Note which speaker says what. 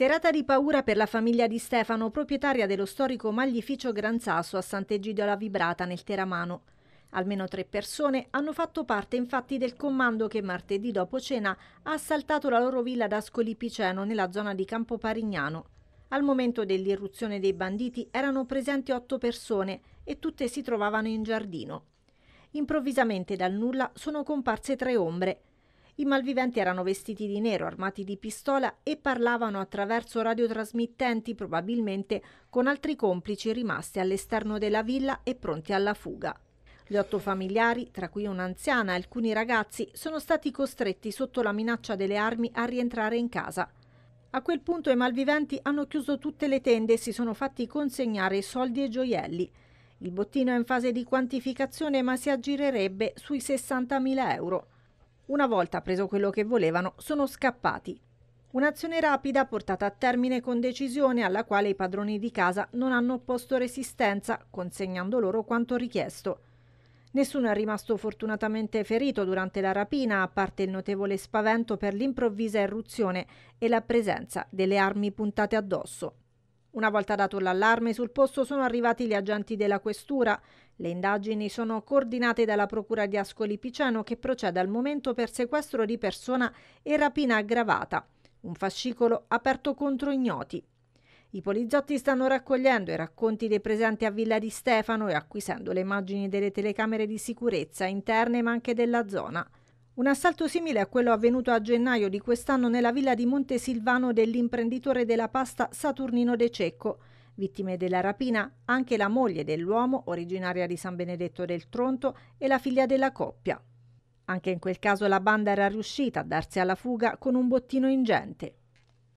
Speaker 1: Serata di paura per la famiglia di Stefano, proprietaria dello storico maglificio Gran Sasso a Sant'Egidio alla Vibrata nel Teramano. Almeno tre persone hanno fatto parte infatti del comando che martedì dopo cena ha assaltato la loro villa ad Ascoli Piceno nella zona di Campo Parignano. Al momento dell'irruzione dei banditi erano presenti otto persone e tutte si trovavano in giardino. Improvvisamente dal nulla sono comparse tre ombre, i malviventi erano vestiti di nero, armati di pistola e parlavano attraverso radiotrasmittenti, probabilmente con altri complici rimasti all'esterno della villa e pronti alla fuga. Gli otto familiari, tra cui un'anziana e alcuni ragazzi, sono stati costretti sotto la minaccia delle armi a rientrare in casa. A quel punto i malviventi hanno chiuso tutte le tende e si sono fatti consegnare soldi e gioielli. Il bottino è in fase di quantificazione ma si aggirerebbe sui 60.000 euro. Una volta preso quello che volevano, sono scappati. Un'azione rapida portata a termine con decisione alla quale i padroni di casa non hanno opposto resistenza, consegnando loro quanto richiesto. Nessuno è rimasto fortunatamente ferito durante la rapina, a parte il notevole spavento per l'improvvisa irruzione e la presenza delle armi puntate addosso. Una volta dato l'allarme sul posto sono arrivati gli agenti della questura. Le indagini sono coordinate dalla Procura di Ascoli Piceno che procede al momento per sequestro di persona e rapina aggravata. Un fascicolo aperto contro ignoti. I poliziotti stanno raccogliendo i racconti dei presenti a Villa di Stefano e acquisendo le immagini delle telecamere di sicurezza interne ma anche della zona. Un assalto simile a quello avvenuto a gennaio di quest'anno nella villa di Montesilvano dell'imprenditore della pasta Saturnino De Cecco. Vittime della rapina anche la moglie dell'uomo, originaria di San Benedetto del Tronto, e la figlia della coppia. Anche in quel caso la banda era riuscita a darsi alla fuga con un bottino ingente.